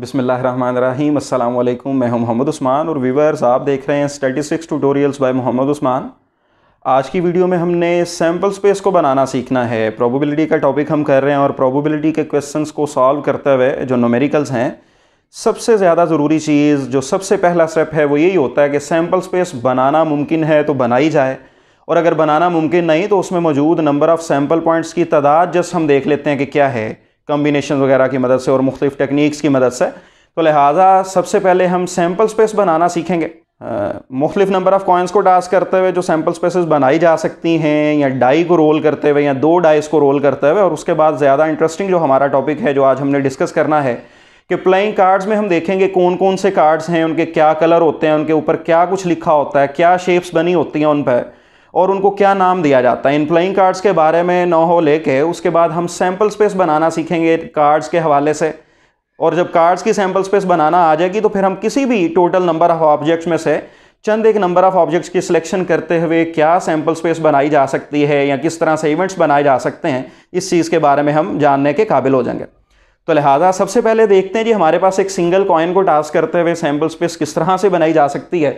बिसमीम् अल्लाम मैं हूं मोहम्मद उस्मान और व्यूवर्स आप देख रहे हैं statistics tutorials by Mohammad Usman आज की वीडियो में हमने सैम्पल स्पेस को बनाना सीखना है प्रोबेबिलिटी का टॉपिक हम कर रहे हैं और प्रोबेबिलिटी के क्वेश्चंस को सॉल्व करते हुए जो नोमेरिकल्स हैं सबसे ज़्यादा ज़रूरी चीज़ जो सबसे पहला स्टेप है वो यही होता है कि सैम्पल स्पेस बनाना मुमकिन है तो बनाई जाए और अगर बनाना मुमकिन नहीं तो उसमें मौजूद नंबर ऑफ़ सैम्पल पॉइंट्स की तादाद जस्ट हम देख लेते हैं कि क्या है कम्बिनेशन वगैरह की मदद से और मुख्तफ टेक्निक्स की मदद से तो लिहाजा सबसे पहले हम सैम्पल स्पेस बनाना सीखेंगे मुख्तफ नंबर ऑफ़ कॉइन्स को डास करते हुए जो सैम्पल स्पेसेस बनाई जा सकती हैं या डाई को रोल करते हुए या दो डाइस को रोल करते हुए और उसके बाद ज़्यादा इंटरेस्टिंग जो हमारा टॉपिक है जो आज हमने डिस्कस करना है कि प्लेइंग कार्ड्स में हम देखेंगे कौन कौन से कार्ड्स हैं उनके क्या कलर होते हैं उनके ऊपर क्या कुछ लिखा होता है क्या शेप्स बनी होती हैं उन पर और उनको क्या नाम दिया जाता है इन प्लेइंग कार्ड्स के बारे में नो हो लेके उसके बाद हम सैम्पल स्पेस बनाना सीखेंगे कार्ड्स के हवाले से और जब कार्ड्स की सैम्पल स्पेस बनाना आ जाएगी तो फिर हम किसी भी टोटल नंबर ऑफ ऑब्जेक्ट्स में से चंद एक नंबर ऑफ ऑब्जेक्ट्स की सिलेक्शन करते हुए क्या सैम्पल स्पेस बनाई जा सकती है या किस तरह से इवेंट्स बनाए जा सकते हैं इस चीज़ के बारे में हम जानने के काबिल हो जाएंगे तो लिहाजा सबसे पहले देखते हैं जी हमारे पास एक सिंगल कॉइन को टास्क करते हुए सैम्पल स्पेस किस तरह से बनाई जा सकती है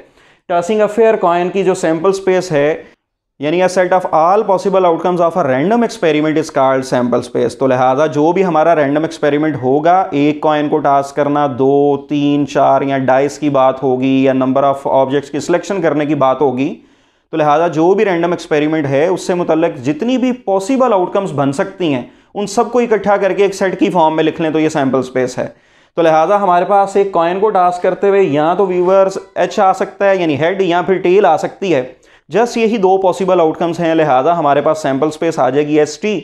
टासिंग अफेयर कॉइन की जो सैम्पल स्पेस है यानी a set of all possible outcomes of a random experiment is called sample space तो लिहाजा जो भी हमारा रैंडम एक्सपेरिमेंट होगा एक कॉइन को टास्क करना दो तीन चार या डाइस की बात होगी या नंबर ऑफ ऑब्जेक्ट्स की सिलेक्शन करने की बात होगी तो लिहाजा जो भी रैंडम एक्सपेरिमेंट है उससे मुतलक जितनी भी पॉसिबल आउटकम्स बन सकती हैं उन सबको इकट्ठा करके एक सेट की फॉर्म में लिख लें तो ये सैम्पल स्पेस है तो लिहाजा हमारे पास एक कॉइन को टास्क करते हुए या तो व्यूवर्स एच आ सकता है यानी हेड या फिर टेल आ सकती है जस्ट यही दो पॉसिबल आउटकम्स हैं लिहाजा हमारे पास सैम्पल स्पेस आ जाएगी एस टी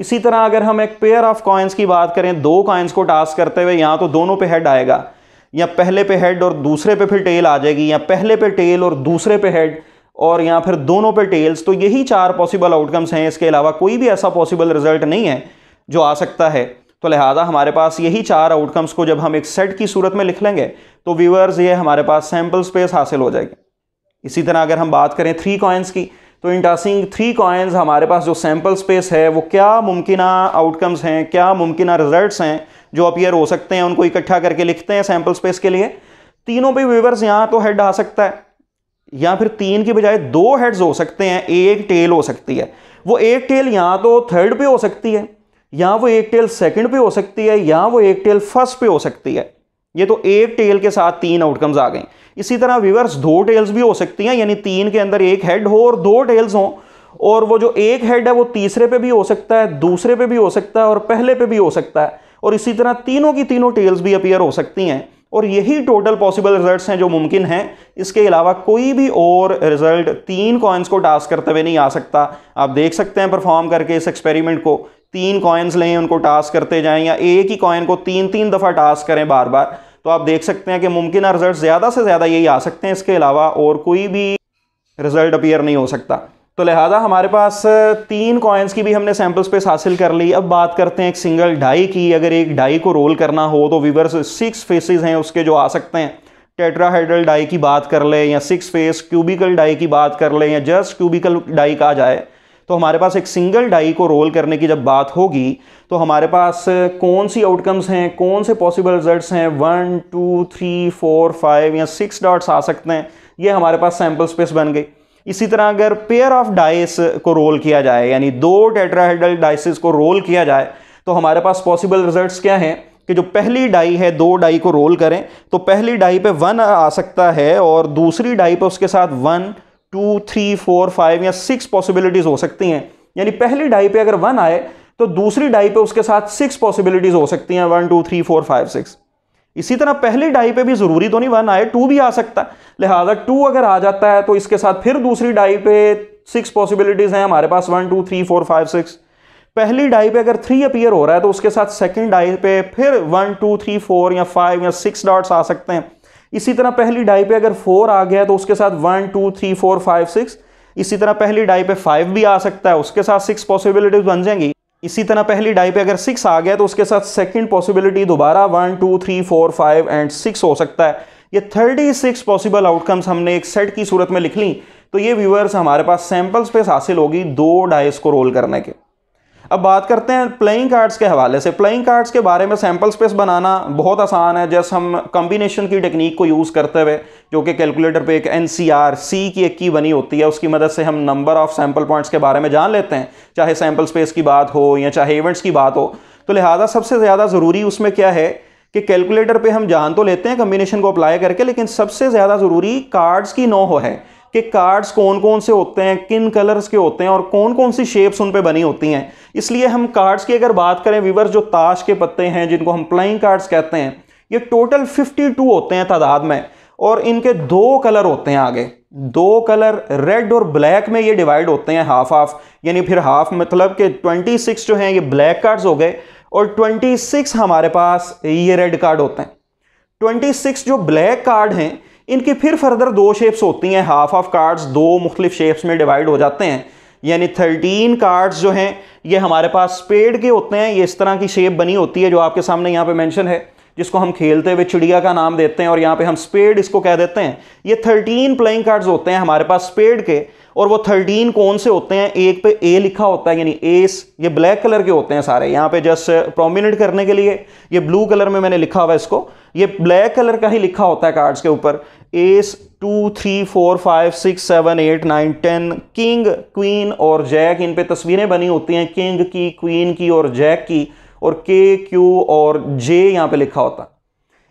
इसी तरह अगर हम एक पेयर ऑफ कॉइन्स की बात करें दो कॉइन्स को टास्क करते हुए यहाँ तो दोनों पे हेड आएगा या पहले पे हेड और दूसरे पे फिर टेल आ जाएगी या पहले पे टेल और दूसरे पे हेड और या फिर दोनों पे टेल्स तो यही चार पॉसिबल आउटकम्स हैं इसके अलावा कोई भी ऐसा पॉसिबल रिजल्ट नहीं है जो आ सकता है तो लिहाजा हमारे पास यही चार आउटकम्स को जब हम एक सेट की सूरत में लिख लेंगे तो व्यूअर्स ये हमारे पास सैम्पल स्पेस हासिल हो जाएगी इसी तरह अगर हम बात करें थ्री कॉइन्स की तो इंटासिंग थ्री कॉइन्स हमारे पास जो सैम्पल स्पेस है वो क्या मुमकिन आउटकम्स हैं क्या मुमकिन रिजल्ट हैं जो अपीयर हो सकते हैं उनको इकट्ठा करके लिखते हैं सैम्पल स्पेस के लिए तीनों पर व्यूवर्स यहाँ तो हेड आ सकता है या फिर तीन की बजाय दो हेड्स हो सकते हैं एक टेल हो सकती है वो एक टेल यहाँ तो थर्ड पे हो सकती है या वो एक टेल सेकंड पे हो सकती है या वो एक टेल फर्स्ट पे हो सकती है ये तो एक टेल के साथ तीन आउटकम्स आ गए इसी तरह विवर्स दो टेल्स भी हो सकती हैं यानी तीन के अंदर एक हेड हो और दो टेल्स हो और वो जो एक हेड है वो तीसरे पे भी हो सकता है दूसरे पे भी हो सकता है और पहले पे भी हो सकता है और इसी तरह तीनों की तीनों टेल्स भी अपीयर हो सकती हैं और यही टोटल पॉसिबल रिजल्ट्स हैं जो मुमकिन हैं इसके अलावा कोई भी और रिजल्ट तीन कॉइन्स को टास्क करते हुए नहीं आ सकता आप देख सकते हैं परफॉर्म करके इस एक्सपेरिमेंट को तीन कॉइन्स लें उनको टास्क करते जाएं या एक ही कॉइन को तीन तीन दफ़ा टास्क करें बार बार तो आप देख सकते हैं कि मुमकिन रिजल्ट ज़्यादा से ज़्यादा यही आ सकते हैं इसके अलावा और कोई भी रिज़ल्ट अपीयर नहीं हो सकता तो लिहाजा हमारे पास तीन कॉइन्स की भी हमने सैम्पल स्पेस हासिल कर ली अब बात करते हैं एक सिंगल डाई की अगर एक डाई को रोल करना हो तो वीवर्स सिक्स फेसेस हैं उसके जो आ सकते हैं टेट्राहाइड्रल डाई की बात कर लें या सिक्स फेस क्यूबिकल डाई की बात कर लें या जस्ट क्यूबिकल डाई कहा जाए तो हमारे पास एक सिंगल डाई को रोल करने की जब बात होगी तो हमारे पास कौन सी आउटकम्स हैं कौन से पॉसिबल रिजल्ट्स हैं one two three four five या सिक्स डॉट्स आ सकते हैं ये हमारे पास सैम्पल स्पेस बन गई इसी तरह अगर पेयर ऑफ डाइस को रोल किया जाए यानी दो टेट्राहेड्रल डाइसिस को रोल किया जाए तो हमारे पास पॉसिबल रिजल्ट्स क्या हैं कि जो पहली डाई है दो डाई को रोल करें तो पहली डाई पे वन आ सकता है और दूसरी डाई पे उसके साथ one two three four five या सिक्स पॉसिबिलिटीज़ हो सकती हैं यानी पहली डाई पे अगर वन आए तो दूसरी डाई पे उसके साथ सिक्स पॉसिबिलिटीज़ हो सकती हैं one two three four five six इसी तरह पहली डाई पे भी ज़रूरी तो नहीं वन आए टू भी आ सकता है लिहाजा टू अगर आ जाता है तो इसके साथ फिर दूसरी डाई पे सिक्स पॉसिबिलिटीज़ हैं हमारे पास one two three four five six पहली डाई पे अगर थ्री अपीयर हो रहा है तो उसके साथ सेकेंड डाई पे फिर वन टू थ्री फोर या फाइव या सिक्स डॉट्स आ सकते हैं इसी तरह पहली डाई पे अगर फोर आ गया तो उसके साथ one two three four five six इसी तरह पहली डाई पे फाइव भी आ सकता है उसके साथ सिक्स पॉसिबिलिटीज बन जाएंगी इसी तरह पहली डाई पे अगर सिक्स आ गया तो उसके साथ सेकंड पॉसिबिलिटी दोबारा one two three four five and six हो सकता है ये थर्टी सिक्स पॉसिबल आउटकम्स हमने एक सेट की सूरत में लिख ली तो ये व्यूअर्स हमारे पास सैंपल स्पेस हासिल होगी दो डाइस को रोल करने के अब बात करते हैं प्लेइंग कार्ड्स के हवाले से प्लेइंग कार्ड्स के बारे में सैम्पल स्पेस बनाना बहुत आसान है जैसे हम कम्बिनेशन की टेक्निक को यूज़ करते हुए जो कि कैलकुलेटर पे एक एन सी आर सी की एक की बनी होती है उसकी मदद से हम नंबर ऑफ सैम्पल पॉइंट्स के बारे में जान लेते हैं चाहे सैम्पल स्पेस की बात हो या चाहे इवेंट्स की बात हो तो लिहाजा सबसे ज़्यादा ज़रूरी उसमें क्या है कि कैलकुलेटर पर हम जान तो लेते हैं कम्बिनेशन को अप्लाई करके लेकिन सबसे ज़्यादा ज़रूरी कार्ड्स की नो हो है कि कार्ड्स कौन कौन से होते हैं किन कलर्स के होते हैं और कौन कौन सी शेप्स उन पे बनी होती हैं इसलिए हम कार्ड्स की अगर बात करें विवर्स जो ताश के पत्ते हैं जिनको हम प्लाइंग कार्ड्स कहते हैं ये टोटल 52 होते हैं तादाद में और इनके दो कलर होते हैं आगे दो कलर रेड और ब्लैक में ये डिवाइड होते हैं हाफ हाफ यानी फिर हाफ मतलब कि 26 जो हैं ये ब्लैक कार्ड्स हो गए और 26 हमारे पास ये रेड कार्ड होते हैं 26 जो ब्लैक कार्ड हैं इनकी फिर फर्दर दो शेप्स होती हैं हाफ ऑफ कार्ड्स दो मुख्तलिफ शेप्स में डिवाइड हो जाते हैं यानी थर्टीन कार्ड्स जो हैं ये हमारे पास स्पेड के होते हैं ये इस तरह की शेप बनी होती है जो आपके सामने यहाँ पे मेंशन है जिसको हम खेलते हुए चिड़िया का नाम देते हैं और यहाँ पे हम स्पेड इसको कह देते हैं ये थर्टीन प्लेइंग कार्ड्स होते हैं हमारे पास स्पेड के और वो थर्टीन कौन से होते हैं एक पे ए लिखा होता है यानी एस ये ब्लैक कलर के होते हैं सारे यहाँ पे जस्ट प्रोमिनेंट करने के लिए ये ब्लू कलर में मैंने लिखा हुआ इसको ये ब्लैक कलर का ही लिखा होता है कार्ड्स के ऊपर ace two three four five six seven eight nine ten king queen और जैक इन पे तस्वीरें बनी होती हैं किंग की क्वीन की और जैक की और के क्यू और जे यहाँ पे लिखा होता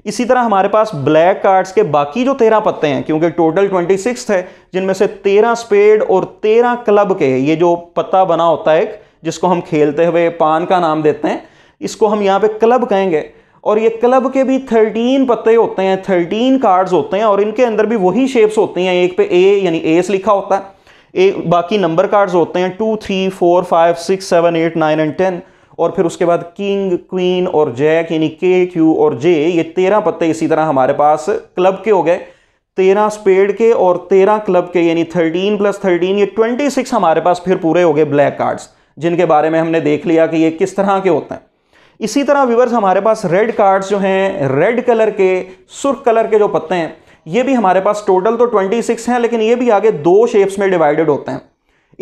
इसी तरह हमारे पास ब्लैक कार्ड्स के बाकी जो तेरह पत्ते हैं क्योंकि टोटल ट्वेंटी सिक्स है जिनमें से तेरह स्पेड और तेरह क्लब के ये जो पत्ता बना होता है जिसको हम खेलते हुए पान का नाम देते हैं इसको हम यहाँ पे क्लब कहेंगे और ये क्लब के भी थर्टीन पत्ते होते हैं थर्टीन कार्ड्स होते हैं और इनके अंदर भी वही शेप्स होती हैं एक पे ए यानी एस लिखा होता है ए बाकी नंबर कार्ड्स होते हैं two three four five six seven eight nine and ten और फिर उसके बाद किंग क्वीन और जैक यानी के क्यू और जे ये तेरह पत्ते इसी तरह हमारे पास क्लब के हो गए तेरह स्पेड के और तेरह क्लब के यानी थर्टीन प्लस थर्टीन ये ट्वेंटी सिक्स हमारे पास फिर पूरे हो गए ब्लैक कार्ड्स जिनके बारे में हमने देख लिया कि ये किस तरह के होते हैं इसी तरह व्यूवर्स हमारे पास रेड कार्ड्स जो हैं रेड कलर के सुर्ख कलर के जो पत्ते हैं ये भी हमारे पास टोटल तो 26 हैं लेकिन ये भी आगे दो शेप्स में डिवाइडेड होते हैं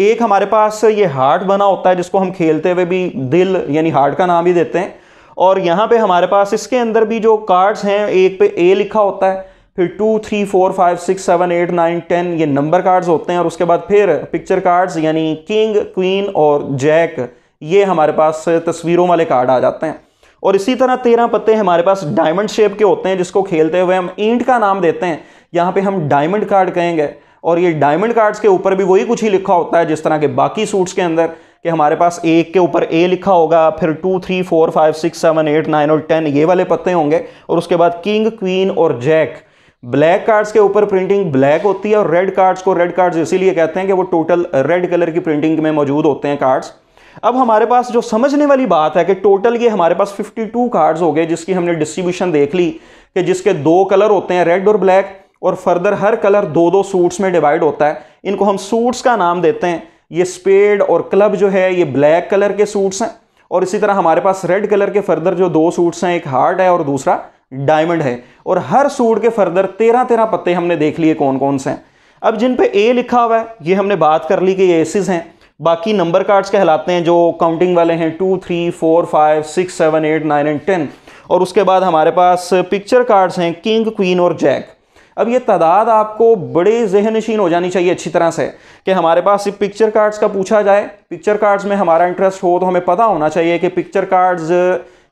एक हमारे पास ये हार्ट बना होता है जिसको हम खेलते हुए भी दिल यानी हार्ट का नाम ही देते हैं और यहाँ पे हमारे पास इसके अंदर भी जो कार्ड्स हैं एक पे ए लिखा होता है फिर two three four five six seven eight nine ten ये नंबर कार्ड्स होते हैं और उसके बाद फिर पिक्चर कार्ड्स यानी किंग क्वीन और जैक ये हमारे पास तस्वीरों वाले कार्ड आ जाते हैं और इसी तरह तेरह पत्ते हमारे पास डायमंड शेप के होते हैं जिसको खेलते हुए हम ईंट का नाम देते हैं यहाँ पे हम डायमंड कार्ड कहेंगे और ये डायमंड कार्ड्स के ऊपर भी वही कुछ ही लिखा होता है जिस तरह के बाकी सूट्स के अंदर कि हमारे पास एक के ऊपर ए लिखा होगा फिर two three four five six seven eight nine और टेन ये वाले पत्ते होंगे और उसके बाद किंग क्वीन और जैक ब्लैक कार्ड्स के ऊपर प्रिंटिंग ब्लैक होती है और रेड कार्ड्स को रेड कार्ड्स इसीलिए कहते हैं कि वो टोटल रेड कलर की प्रिंटिंग में मौजूद होते हैं कार्ड्स अब हमारे पास जो समझने वाली बात है कि टोटल ये हमारे पास 52 कार्ड्स हो गए जिसकी हमने डिस्ट्रीब्यूशन देख ली कि जिसके दो कलर होते हैं रेड और ब्लैक और फर्दर हर कलर दो दो सूट्स में डिवाइड होता है इनको हम सूट्स का नाम देते हैं ये स्पेड और क्लब जो है ये ब्लैक कलर के सूट्स हैं और इसी तरह हमारे पास रेड कलर के फर्दर जो दो सूट्स हैं एक हार्ट है और दूसरा डायमंड है और हर सूट के फर्दर तेरह तेरह पत्ते हमने देख लिए कौन कौन से हैं अब जिन पे ए लिखा हुआ है ये हमने बात कर ली कि ये एसिस हैं बाकी नंबर कार्ड्स कहलाते हैं जो काउंटिंग वाले हैं two three four five six seven eight nine and ten और उसके बाद हमारे पास पिक्चर कार्ड्स हैं किंग क्वीन और जैक अब ये तादाद आपको बड़े जहन नशीन हो जानी चाहिए अच्छी तरह से कि हमारे पास सिर्फ पिक्चर कार्ड्स का पूछा जाए पिक्चर कार्ड्स में हमारा इंटरेस्ट हो तो हमें पता होना चाहिए कि पिक्चर कार्ड्स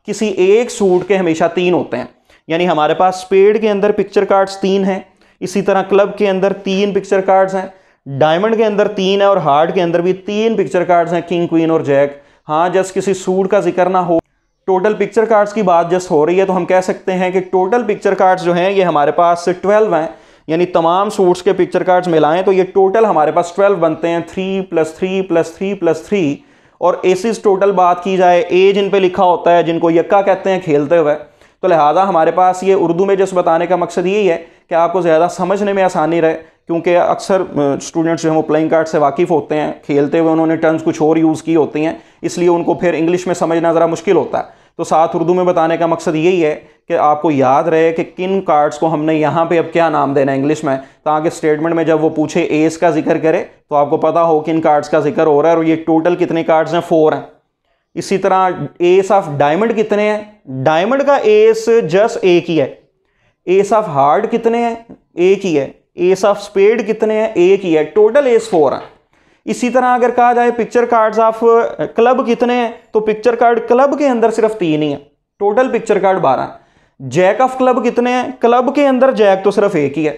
किसी एक सूट के हमेशा तीन होते हैं यानी हमारे पास स्पेड के अंदर पिक्चर कार्ड्स तीन हैं इसी तरह क्लब के अंदर तीन पिक्चर कार्ड्स हैं डायमंड के अंदर तीन है और हार्ट के अंदर भी तीन पिक्चर कार्ड्स हैं किंग क्वीन और जैक हाँ जस्ट किसी सूट का जिक्र ना हो टोटल पिक्चर कार्ड्स की बात जस्ट हो रही है तो हम कह सकते हैं कि टोटल पिक्चर कार्ड्स जो हैं ये हमारे पास ट्वेल्व हैं यानी तमाम सूट्स के पिक्चर कार्ड्स मिलाएं तो ये टोटल हमारे पास ट्वेल्व बनते हैं three plus three plus three plus three और एसिस टोटल बात की जाए ए जिन पे लिखा होता है जिनको यक्का कहते हैं खेलते हुए तो लिहाजा हमारे पास ये उर्दू में जस्ट बताने का मकसद यही है कि आपको ज़्यादा समझने में आसानी रहे क्योंकि अक्सर स्टूडेंट्स जो हैं वो प्लेइंग कार्ड से वाकिफ़ होते हैं खेलते हुए उन्होंने टर्म्स कुछ और यूज़ की होती हैं इसलिए उनको फिर इंग्लिश में समझना ज़रा मुश्किल होता है तो साथ उर्दू में बताने का मकसद यही है कि आपको याद रहे कि किन कार्ड्स को हमने यहाँ पे अब क्या नाम देना है इंग्लिश में ताकि स्टेटमेंट में जब वो पूछे एस का जिक्र करे तो आपको पता हो किन कार्ड्स का जिक्र हो रहा है और ये टोटल कितने कार्ड्स हैं फोर हैं इसी तरह एस ऑफ डायमंड कितने हैं डायमंड का एस जस्ट एक ही है एस ऑफ हार्ड कितने हैं एक ही है एस ऑफ स्पेड कितने हैं एक ही है टोटल एस फोर है इसी तरह अगर कहा जाए पिक्चर कार्ड्स ऑफ क्लब कितने हैं तो पिक्चर कार्ड क्लब के अंदर सिर्फ तीन ही है टोटल पिक्चर कार्ड बारह जैक ऑफ क्लब कितने हैं क्लब के अंदर जैक तो सिर्फ एक ही है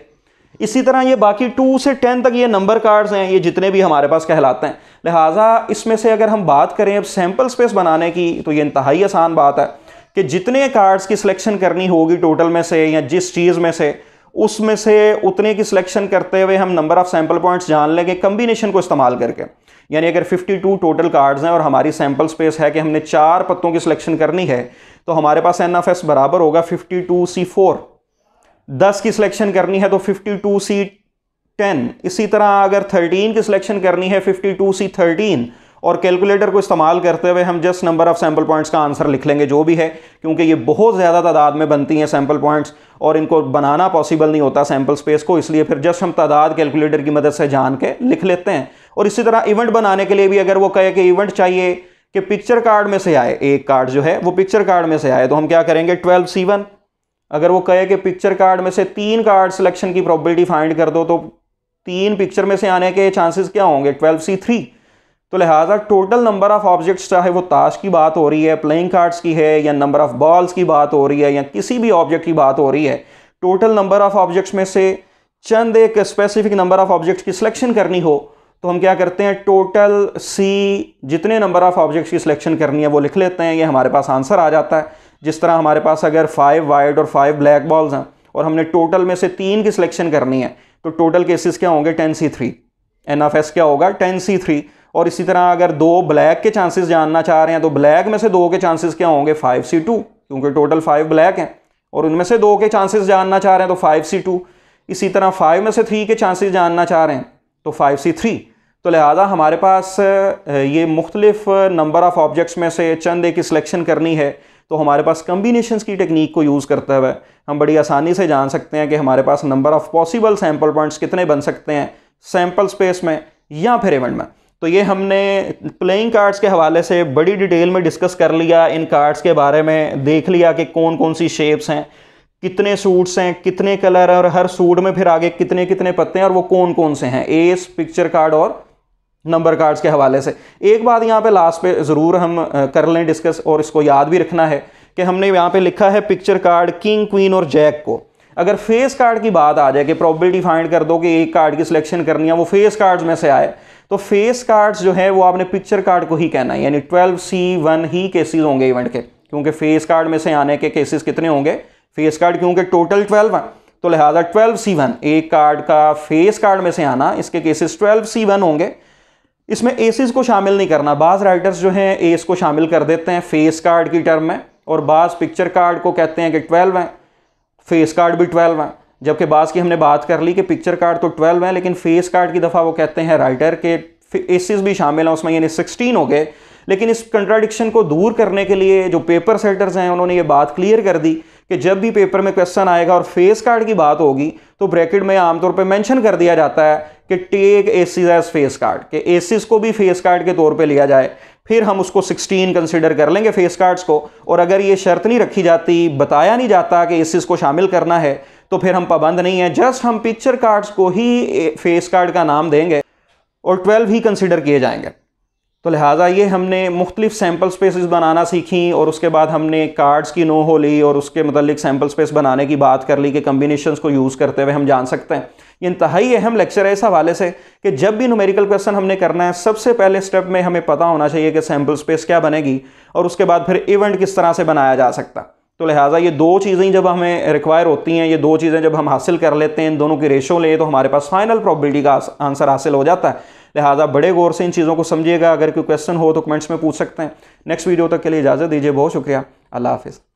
इसी तरह ये बाकी टू से टेन तक ये नंबर कार्ड्स हैं ये जितने भी हमारे पास कहलाते हैं लिहाजा इसमें से अगर हम बात करें अब सैम्पल स्पेस बनाने की तो ये इंतहाई आसान बात है कि जितने कार्ड्स की सिलेक्शन करनी होगी टोटल में से या जिस चीज़ में से उसमें से उतने की सिलेक्शन करते हुए हम नंबर ऑफ़ सैम्पल पॉइंट्स जान लेंगे कम्बिनेशन को इस्तेमाल करके यानी अगर 52 टोटल कार्ड्स हैं और हमारी सैम्पल स्पेस है कि हमने चार पत्तों की सिलेक्शन करनी है तो हमारे पास एन बराबर होगा फिफ्टी टू सी फोर दस की सिलेक्शन करनी है तो फिफ्टी टू सी टेन इसी तरह अगर थर्टीन की सिलेक्शन करनी है फिफ्टी टू सी थर्टीन और कैलकुलेटर को इस्तेमाल करते हुए हम just number of sample points का आंसर लिख लेंगे जो भी है क्योंकि ये बहुत ज़्यादा तादाद में बनती हैं सैम्पल पॉइंट्स और इनको बनाना पॉसिबल नहीं होता सैम्पल स्पेस को इसलिए फिर जस्ट हम तादाद कैलकुलेटर की मदद से जान के लिख लेते हैं और इसी तरह इवेंट बनाने के लिए भी अगर वो कहे कि इवेंट चाहिए कि पिक्चर कार्ड में से आए एक कार्ड जो है वो पिक्चर कार्ड में से आए तो हम क्या करेंगे ट्वेल्व सी वन अगर वो कहे कि पिक्चर कार्ड में से तीन कार्ड सिलेक्शन की प्रॉबिलिटी फाइंड कर दो तो तीन पिक्चर में से आने के चांसेस क्या होंगे ट्वेल्व सी थ्री तो लिहाजा टोटल नंबर ऑफ ऑब्जेक्ट्स चाहे वो ताश की बात हो रही है प्लेइंग कार्ड्स की है या नंबर ऑफ बॉल्स की बात हो रही है या किसी भी ऑब्जेक्ट की बात हो रही है टोटल नंबर ऑफ ऑब्जेक्ट्स में से चंद एक स्पेसिफिक नंबर ऑफ ऑब्जेक्ट्स की सिलेक्शन करनी हो तो हम क्या करते हैं टोटल सी जितने नंबर ऑफ ऑब्जेक्ट्स की सिलेक्शन करनी है वो लिख लेते हैं ये हमारे पास आंसर आ जाता है जिस तरह हमारे पास अगर फाइव वाइट और फाइव ब्लैक बॉल्स हैं और हमने टोटल में से तीन की सिलेक्शन करनी है तो टोटल केसेस क्या होंगे ten C three N F S क्या होगा टेन सी थ्री और इसी तरह अगर दो ब्लैक के चांसेस जानना चाह रहे हैं तो ब्लैक में से दो के चांसेस क्या होंगे फाइव सी टू क्योंकि टोटल फाइव ब्लैक हैं और उनमें से दो के चांसेस जानना चाह रहे हैं तो फाइव सी टू इसी तरह फाइव में से थ्री के चांसेस जानना चाह रहे हैं तो फाइव सी थ्री तो लिहाजा हमारे पास ये मुख्तलिफ नंबर ऑफ़ ऑब्जेक्ट्स में से चंद एक की सिलेक्शन करनी है तो हमारे पास कम्बिनेशंस की टेक्निक को यूज़ करते हुए हम बड़ी आसानी से जान सकते हैं कि हमारे पास number of possible sample points कितने बन सकते हैं सैम्पल स्पेस में या फिर इवेंट में तो ये हमने प्लेइंग कार्ड्स के हवाले से बड़ी डिटेल में डिस्कस कर लिया इन कार्ड्स के बारे में देख लिया कि कौन कौन सी शेप्स हैं कितने सूट्स हैं कितने कलर हैं और हर सूट में फिर आगे कितने कितने पत्ते हैं और वो कौन कौन से हैं एस पिक्चर कार्ड और नंबर कार्ड्स के हवाले से एक बात यहाँ पे लास्ट पे ज़रूर हम कर लें डिस्कस और इसको याद भी रखना है कि हमने यहाँ पे लिखा है पिक्चर कार्ड किंग क्वीन और जैक को अगर फेस कार्ड की बात आ जाए कि प्रॉबिलिटी फाइंड कर दो कि एक कार्ड की सिलेक्शन करनी है वो फेस कार्ड्स में से आए तो फेस कार्ड्स जो है वो आपने पिक्चर कार्ड को ही कहना है यानी ट्वेल्व सी वन ही केसेज होंगे इवेंट के क्योंकि फेस कार्ड में से आने के केसेस कितने होंगे फेस कार्ड क्योंकि टोटल ट्वेल्व हैं तो लिहाजा ट्वेल्व सी वन एक कार्ड का फेस कार्ड में से आना इसके केसेस ट्वेल्व सी वन होंगे इसमें एसिस को शामिल नहीं करना बाज़ राइटर्स जो हैं एस को शामिल कर देते हैं फेस कार्ड की टर्म में और बाज़ पिक्चर कार्ड को कहते हैं कि ट्वेल्व हैं फेस कार्ड भी ट्वेल्व हैं जबकि बाज़ की हमने बात कर ली कि पिक्चर कार्ड तो ट्वेल्व हैं लेकिन फेस कार्ड की दफ़ा वो कहते हैं राइटर के एसिस भी शामिल हैं उसमें यानी सिक्सटीन हो गए लेकिन इस कंट्राडिक्शन को दूर करने के लिए जो पेपर सेटर्स हैं उन्होंने ये बात क्लियर कर दी कि जब भी पेपर में क्वेश्चन आएगा और फेस कार्ड की बात होगी तो ब्रैकेट में आमतौर पर मैंशन कर दिया जाता है कि take aces as face card कि एसिस को भी फेस कार्ड के तौर पर लिया जाए फिर हम उसको 16 कंसिडर कर लेंगे फेस कार्ड्स को और अगर ये शर्त नहीं रखी जाती बताया नहीं जाता कि एसिस को शामिल करना है तो फिर हम पाबंद नहीं है जस्ट हम पिक्चर कार्ड्स को ही फेस कार्ड का नाम देंगे और 12 ही कंसिडर किए जाएंगे तो लिहाजा ये हमने मुख्तलिफ़ सैम्पल स्पेसिस बनाना सीखी और उसके बाद हमने कार्ड्स की नो हो ली और उसके मतलब सैम्पल स्पेस बनाने की बात कर ली कि कम्बिनेशन को यूज़ करते हुए हम जान सकते हैं ये इंतहाई अहम लेक्चर है इस हवाले से कि जब भी नुमेरिकल क्वेश्चन हमने करना है सबसे पहले स्टेप में हमें पता होना चाहिए कि सैम्पल स्पेस क्या बनेगी और उसके बाद फिर इवेंट किस तरह से बनाया जा सकता तो लिहाजा ये दो चीज़ें जब हमें रिक्वायर होती हैं ये दो चीज़ें जब हम हासिल कर लेते हैं इन दोनों की रेशो लें तो हमारे पास फाइनल प्रॉबिलिटी का आंसर हासिल हो जाता है लिहाजा बड़े गौर से इन चीज़ों को समझिएगा अगर कोई क्वेश्चन हो तो कमेंट्स में पूछ सकते हैं नेक्स्ट वीडियो तक के लिए इजाज़त दीजिए बहुत शुक्रिया अल्लाह हाफिज़